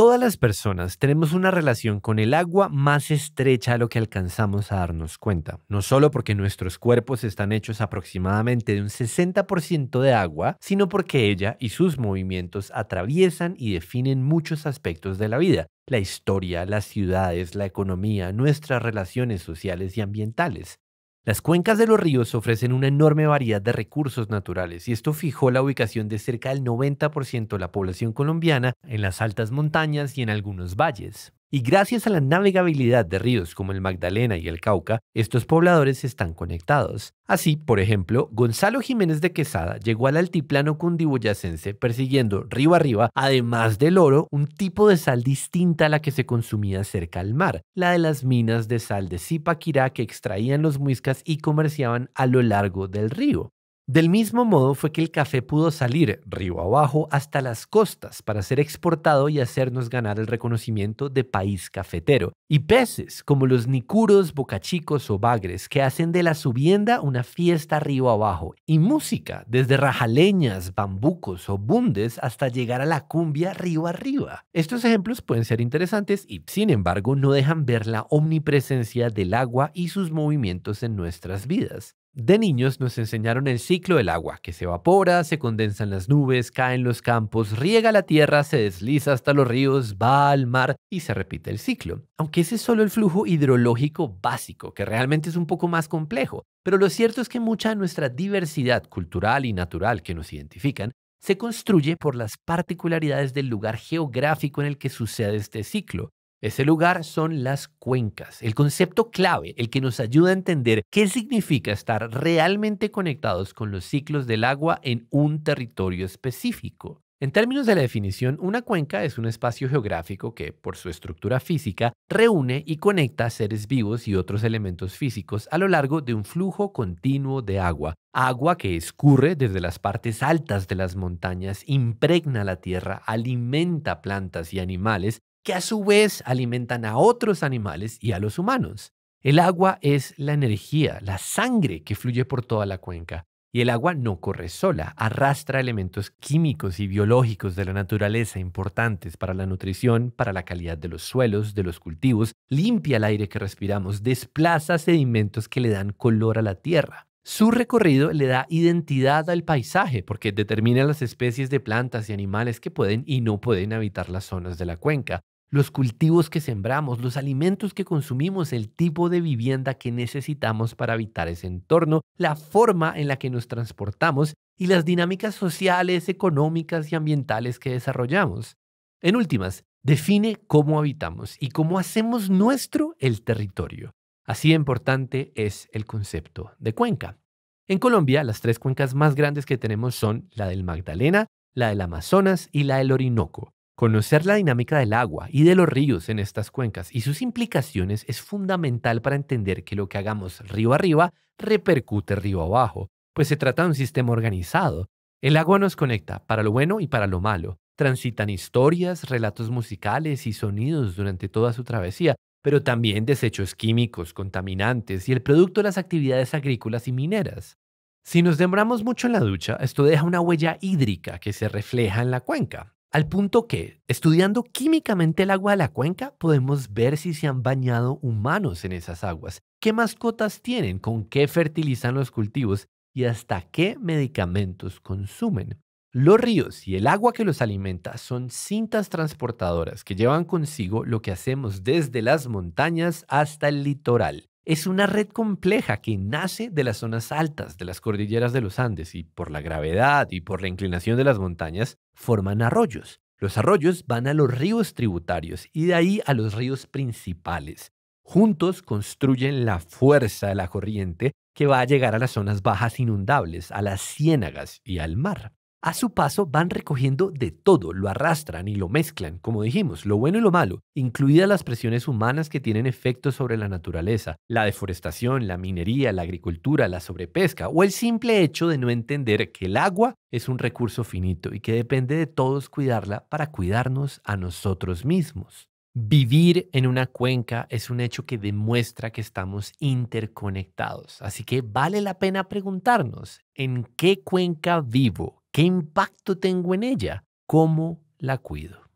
Todas las personas tenemos una relación con el agua más estrecha a lo que alcanzamos a darnos cuenta, no solo porque nuestros cuerpos están hechos aproximadamente de un 60% de agua, sino porque ella y sus movimientos atraviesan y definen muchos aspectos de la vida, la historia, las ciudades, la economía, nuestras relaciones sociales y ambientales. Las cuencas de los ríos ofrecen una enorme variedad de recursos naturales y esto fijó la ubicación de cerca del 90% de la población colombiana en las altas montañas y en algunos valles. Y gracias a la navegabilidad de ríos como el Magdalena y el Cauca, estos pobladores están conectados. Así, por ejemplo, Gonzalo Jiménez de Quesada llegó al altiplano cundiboyacense persiguiendo río arriba, además del oro, un tipo de sal distinta a la que se consumía cerca al mar, la de las minas de sal de Zipaquirá que extraían los muiscas y comerciaban a lo largo del río. Del mismo modo fue que el café pudo salir río abajo hasta las costas para ser exportado y hacernos ganar el reconocimiento de país cafetero. Y peces como los nicuros, bocachicos o bagres que hacen de la subienda una fiesta río abajo. Y música desde rajaleñas, bambucos o bundes hasta llegar a la cumbia río arriba. Estos ejemplos pueden ser interesantes y sin embargo no dejan ver la omnipresencia del agua y sus movimientos en nuestras vidas. De niños nos enseñaron el ciclo del agua, que se evapora, se condensan las nubes, cae en los campos, riega la tierra, se desliza hasta los ríos, va al mar y se repite el ciclo. Aunque ese es solo el flujo hidrológico básico, que realmente es un poco más complejo. Pero lo cierto es que mucha de nuestra diversidad cultural y natural que nos identifican se construye por las particularidades del lugar geográfico en el que sucede este ciclo. Ese lugar son las cuencas, el concepto clave, el que nos ayuda a entender qué significa estar realmente conectados con los ciclos del agua en un territorio específico. En términos de la definición, una cuenca es un espacio geográfico que, por su estructura física, reúne y conecta seres vivos y otros elementos físicos a lo largo de un flujo continuo de agua. Agua que escurre desde las partes altas de las montañas, impregna la tierra, alimenta plantas y animales que a su vez alimentan a otros animales y a los humanos. El agua es la energía, la sangre que fluye por toda la cuenca. Y el agua no corre sola, arrastra elementos químicos y biológicos de la naturaleza importantes para la nutrición, para la calidad de los suelos, de los cultivos, limpia el aire que respiramos, desplaza sedimentos que le dan color a la tierra. Su recorrido le da identidad al paisaje porque determina las especies de plantas y animales que pueden y no pueden habitar las zonas de la cuenca, los cultivos que sembramos, los alimentos que consumimos, el tipo de vivienda que necesitamos para habitar ese entorno, la forma en la que nos transportamos y las dinámicas sociales, económicas y ambientales que desarrollamos. En últimas, define cómo habitamos y cómo hacemos nuestro el territorio. Así importante es el concepto de cuenca. En Colombia, las tres cuencas más grandes que tenemos son la del Magdalena, la del Amazonas y la del Orinoco. Conocer la dinámica del agua y de los ríos en estas cuencas y sus implicaciones es fundamental para entender que lo que hagamos río arriba repercute río abajo, pues se trata de un sistema organizado. El agua nos conecta para lo bueno y para lo malo. Transitan historias, relatos musicales y sonidos durante toda su travesía, pero también desechos químicos, contaminantes y el producto de las actividades agrícolas y mineras. Si nos demoramos mucho en la ducha, esto deja una huella hídrica que se refleja en la cuenca. Al punto que, estudiando químicamente el agua de la cuenca, podemos ver si se han bañado humanos en esas aguas, qué mascotas tienen, con qué fertilizan los cultivos y hasta qué medicamentos consumen. Los ríos y el agua que los alimenta son cintas transportadoras que llevan consigo lo que hacemos desde las montañas hasta el litoral. Es una red compleja que nace de las zonas altas de las cordilleras de los Andes y por la gravedad y por la inclinación de las montañas forman arroyos. Los arroyos van a los ríos tributarios y de ahí a los ríos principales. Juntos construyen la fuerza de la corriente que va a llegar a las zonas bajas inundables, a las ciénagas y al mar. A su paso van recogiendo de todo, lo arrastran y lo mezclan, como dijimos, lo bueno y lo malo, incluidas las presiones humanas que tienen efectos sobre la naturaleza, la deforestación, la minería, la agricultura, la sobrepesca o el simple hecho de no entender que el agua es un recurso finito y que depende de todos cuidarla para cuidarnos a nosotros mismos. Vivir en una cuenca es un hecho que demuestra que estamos interconectados, así que vale la pena preguntarnos, ¿en qué cuenca vivo? ¿Qué impacto tengo en ella? ¿Cómo la cuido?